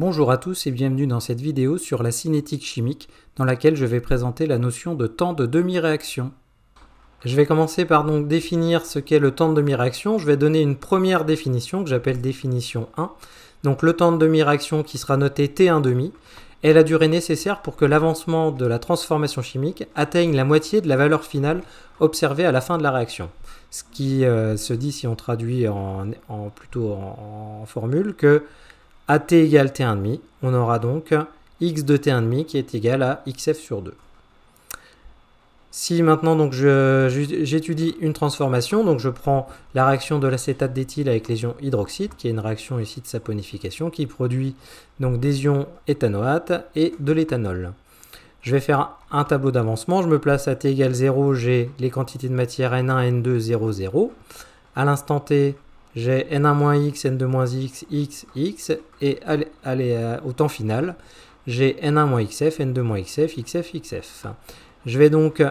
Bonjour à tous et bienvenue dans cette vidéo sur la cinétique chimique dans laquelle je vais présenter la notion de temps de demi-réaction. Je vais commencer par donc définir ce qu'est le temps de demi-réaction. Je vais donner une première définition que j'appelle définition 1. Donc le temps de demi-réaction qui sera noté T1,5 est la durée nécessaire pour que l'avancement de la transformation chimique atteigne la moitié de la valeur finale observée à la fin de la réaction. Ce qui euh, se dit si on traduit en, plutôt en formule que à t égale t1,5, on aura donc x de t1,5 qui est égal à xf sur 2. Si maintenant donc j'étudie une transformation, donc je prends la réaction de l'acétate d'éthyle avec les ions hydroxyde, qui est une réaction ici de saponification, qui produit donc des ions éthanoate et de l'éthanol. Je vais faire un tableau d'avancement, je me place à t égale 0, j'ai les quantités de matière N1, N2, 0, 0. À l'instant T, j'ai n1-x, n2-x, x, x, et allez, euh, au temps final, j'ai n1-xf, n2-xf, xf, xf. Je vais donc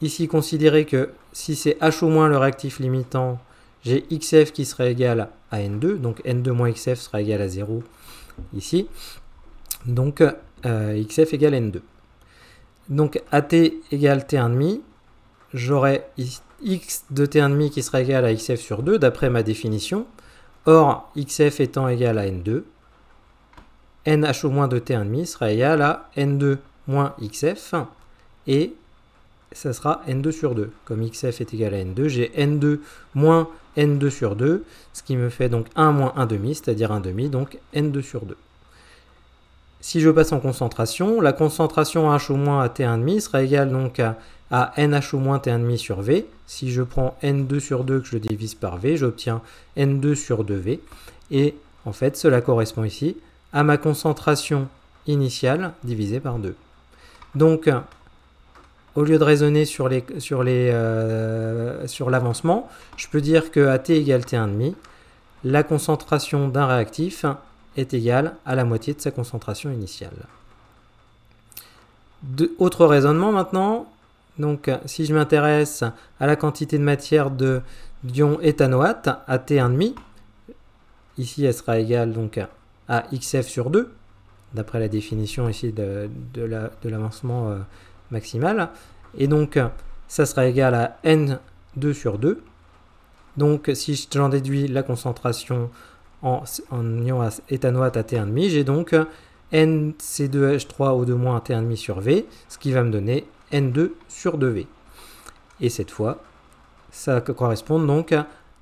ici considérer que si c'est h au moins le réactif limitant, j'ai xf qui serait égal à n2, donc n2-xf sera égal à 0 ici. Donc euh, xf égale n2. Donc at égale t1,5, j'aurai x de t1,5 qui sera égal à xf sur 2 d'après ma définition. Or, xf étant égal à n2, nh au moins de t1,5 sera égal à n2 moins xf et ça sera n2 sur 2. Comme xf est égal à n2, j'ai n2 moins n2 sur 2, ce qui me fait donc 1 moins 1 demi, c'est-à-dire 1 demi, donc n2 sur 2. Si je passe en concentration, la concentration h au moins à t1,5 sera égale donc à à nh au moins t1,5 sur v. Si je prends n2 sur 2 que je divise par v, j'obtiens n2 sur 2v. Et en fait, cela correspond ici à ma concentration initiale divisée par 2. Donc, au lieu de raisonner sur les euh, sur l'avancement, je peux dire que à t égale t1,5, la concentration d'un réactif est égale à la moitié de sa concentration initiale. autre raisonnement maintenant, donc euh, si je m'intéresse à la quantité de matière de d'ion éthanoate à T1,5, ici elle sera égale donc à xf sur 2, d'après la définition ici de, l'avancement euh, maximal. Et donc ça sera égal à n2 sur 2. Donc si j'en déduis la concentration en, en ion éthanoate à T1,5, j'ai donc nc2h3O2- T1,5 sur V, ce qui va me donner N2 sur 2V. Et cette fois, ça correspond donc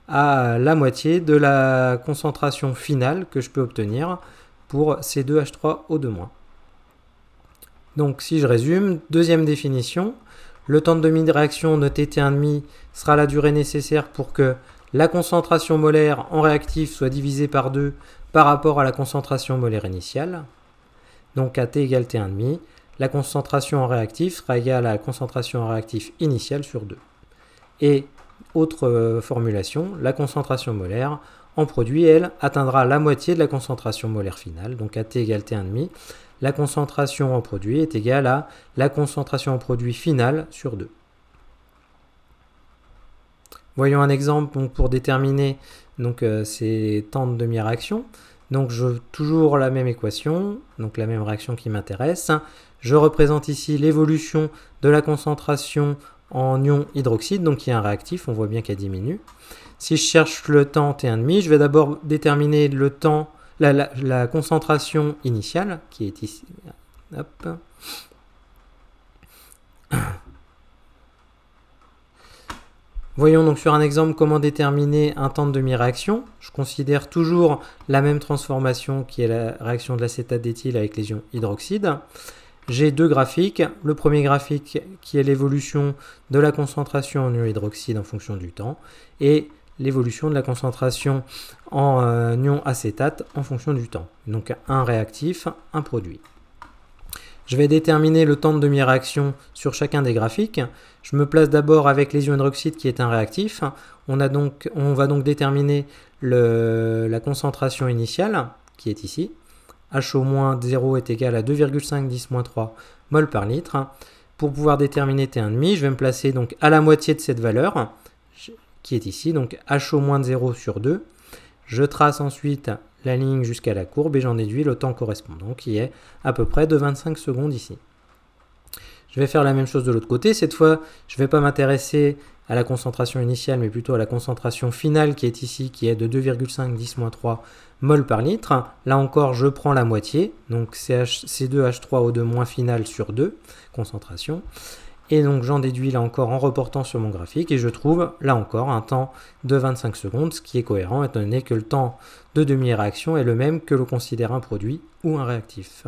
à la moitié de la concentration finale que je peux obtenir pour C2H3O2-. Donc si je résume, deuxième définition, le temps de demi-réaction de t 15 sera la durée nécessaire pour que la concentration molaire en réactif soit divisée par 2 par rapport à la concentration molaire initiale. Donc à T égale T1,5, la concentration en réactif sera égale à la concentration en réactif initiale sur 2. Et autre euh, formulation, la concentration molaire en produit, elle, atteindra la moitié de la concentration molaire finale, donc à T égale T1,5. La concentration en produit est égale à la concentration en produit finale sur 2. Voyons un exemple pour déterminer donc, euh, ces temps de demi-réaction. Donc toujours la même équation, donc la même réaction qui m'intéresse. Je représente ici l'évolution de la concentration en ion hydroxyde, donc qui est un réactif, on voit bien qu'elle diminue. Si je cherche le temps T1,5, je vais d'abord déterminer le temps, la, concentration initiale, qui est ici. Voyons donc sur un exemple comment déterminer un temps de demi-réaction. Je considère toujours la même transformation qui est la réaction de l'acétate d'éthyle avec les ions hydroxyde. J'ai deux graphiques. Le premier graphique qui est l'évolution de la concentration en ions hydroxyde en fonction du temps et l'évolution de la concentration en euh, ion acétate en fonction du temps. Donc un réactif, un produit. Je vais déterminer le temps de demi-réaction sur chacun des graphiques. Je me place d'abord avec hydroxyde qui est un réactif. On, donc, on va donc déterminer la concentration initiale qui est ici. HO-0 est égal à 2,5 10 3 mol par litre. Pour pouvoir déterminer T1,5, je vais me placer donc à la moitié de cette valeur qui est ici, donc HO-0 sur 2. Je trace ensuite la ligne jusqu'à la courbe et j'en déduis le temps correspondant qui est à peu près de 25 secondes ici. Je vais faire la même chose de l'autre côté. Cette fois, je ne vais pas m'intéresser à la concentration initiale, mais plutôt à la concentration finale qui est ici, qui est de 2,5 10 3 mol par litre. Là encore, je prends la moitié, donc C2H3O2- final sur 2, concentration. Et donc j'en déduis là encore en reportant sur mon graphique et je trouve là encore un temps de 25 secondes, ce qui est cohérent étant donné que le temps de demi-réaction est le même que l'on considère un produit ou un réactif.